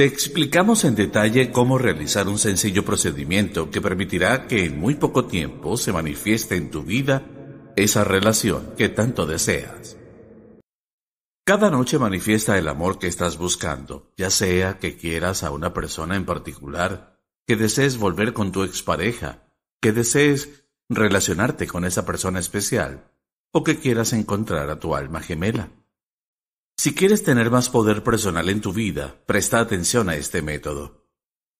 Te explicamos en detalle cómo realizar un sencillo procedimiento que permitirá que en muy poco tiempo se manifieste en tu vida esa relación que tanto deseas. Cada noche manifiesta el amor que estás buscando, ya sea que quieras a una persona en particular, que desees volver con tu expareja, que desees relacionarte con esa persona especial, o que quieras encontrar a tu alma gemela. Si quieres tener más poder personal en tu vida, presta atención a este método.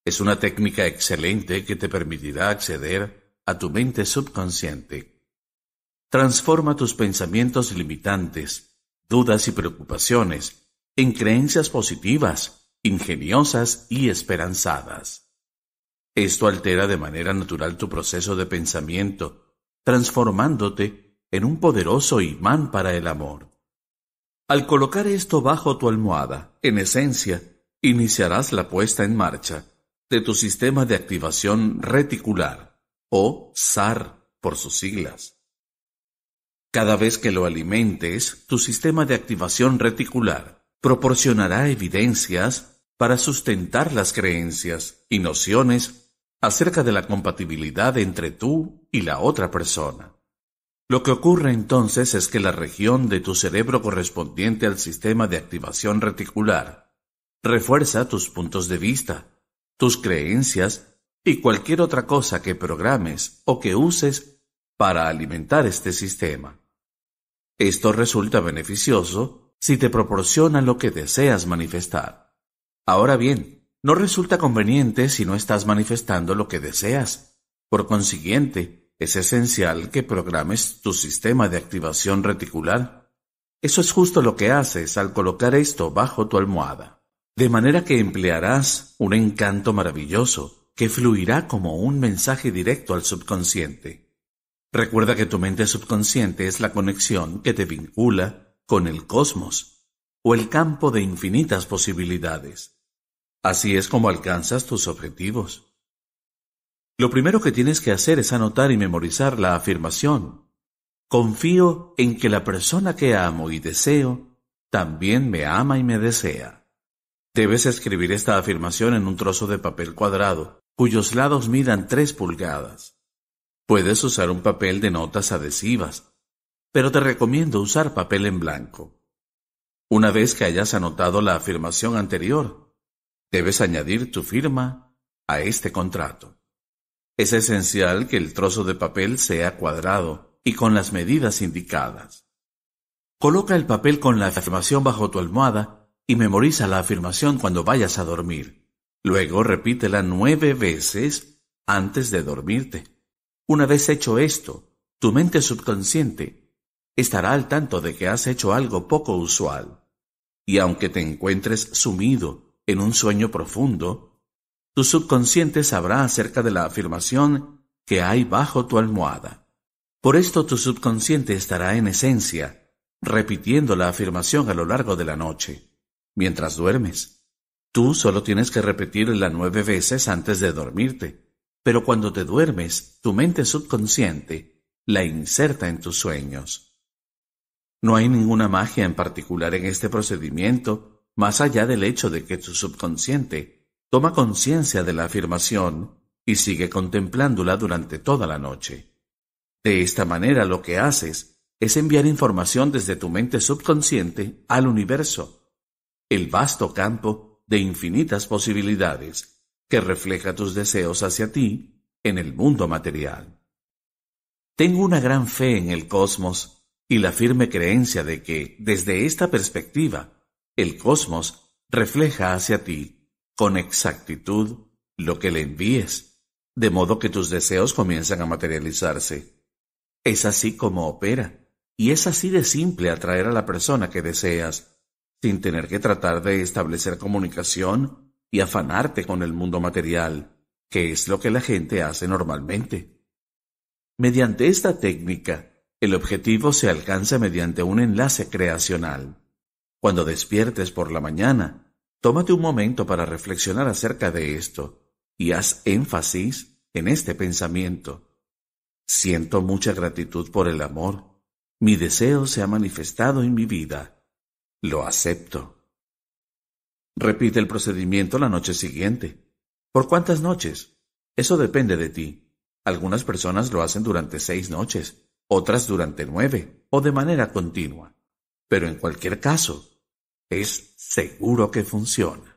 Es una técnica excelente que te permitirá acceder a tu mente subconsciente. Transforma tus pensamientos limitantes, dudas y preocupaciones en creencias positivas, ingeniosas y esperanzadas. Esto altera de manera natural tu proceso de pensamiento, transformándote en un poderoso imán para el amor. Al colocar esto bajo tu almohada, en esencia, iniciarás la puesta en marcha de tu sistema de activación reticular, o SAR por sus siglas. Cada vez que lo alimentes, tu sistema de activación reticular proporcionará evidencias para sustentar las creencias y nociones acerca de la compatibilidad entre tú y la otra persona. Lo que ocurre entonces es que la región de tu cerebro correspondiente al sistema de activación reticular refuerza tus puntos de vista, tus creencias y cualquier otra cosa que programes o que uses para alimentar este sistema. Esto resulta beneficioso si te proporciona lo que deseas manifestar. Ahora bien, no resulta conveniente si no estás manifestando lo que deseas. Por consiguiente, es esencial que programes tu sistema de activación reticular. Eso es justo lo que haces al colocar esto bajo tu almohada. De manera que emplearás un encanto maravilloso que fluirá como un mensaje directo al subconsciente. Recuerda que tu mente subconsciente es la conexión que te vincula con el cosmos o el campo de infinitas posibilidades. Así es como alcanzas tus objetivos. Lo primero que tienes que hacer es anotar y memorizar la afirmación. Confío en que la persona que amo y deseo también me ama y me desea. Debes escribir esta afirmación en un trozo de papel cuadrado, cuyos lados midan tres pulgadas. Puedes usar un papel de notas adhesivas, pero te recomiendo usar papel en blanco. Una vez que hayas anotado la afirmación anterior, debes añadir tu firma a este contrato. Es esencial que el trozo de papel sea cuadrado y con las medidas indicadas. Coloca el papel con la afirmación bajo tu almohada y memoriza la afirmación cuando vayas a dormir. Luego repítela nueve veces antes de dormirte. Una vez hecho esto, tu mente subconsciente estará al tanto de que has hecho algo poco usual. Y aunque te encuentres sumido en un sueño profundo, tu subconsciente sabrá acerca de la afirmación que hay bajo tu almohada. Por esto tu subconsciente estará en esencia, repitiendo la afirmación a lo largo de la noche, mientras duermes. Tú solo tienes que repetirla nueve veces antes de dormirte, pero cuando te duermes, tu mente subconsciente la inserta en tus sueños. No hay ninguna magia en particular en este procedimiento, más allá del hecho de que tu subconsciente Toma conciencia de la afirmación y sigue contemplándola durante toda la noche. De esta manera lo que haces es enviar información desde tu mente subconsciente al universo, el vasto campo de infinitas posibilidades que refleja tus deseos hacia ti en el mundo material. Tengo una gran fe en el cosmos y la firme creencia de que, desde esta perspectiva, el cosmos refleja hacia ti con exactitud lo que le envíes, de modo que tus deseos comienzan a materializarse. Es así como opera, y es así de simple atraer a la persona que deseas, sin tener que tratar de establecer comunicación y afanarte con el mundo material, que es lo que la gente hace normalmente. Mediante esta técnica, el objetivo se alcanza mediante un enlace creacional. Cuando despiertes por la mañana, Tómate un momento para reflexionar acerca de esto y haz énfasis en este pensamiento. Siento mucha gratitud por el amor. Mi deseo se ha manifestado en mi vida. Lo acepto. Repite el procedimiento la noche siguiente. ¿Por cuántas noches? Eso depende de ti. Algunas personas lo hacen durante seis noches, otras durante nueve, o de manera continua. Pero en cualquier caso, es seguro que funciona.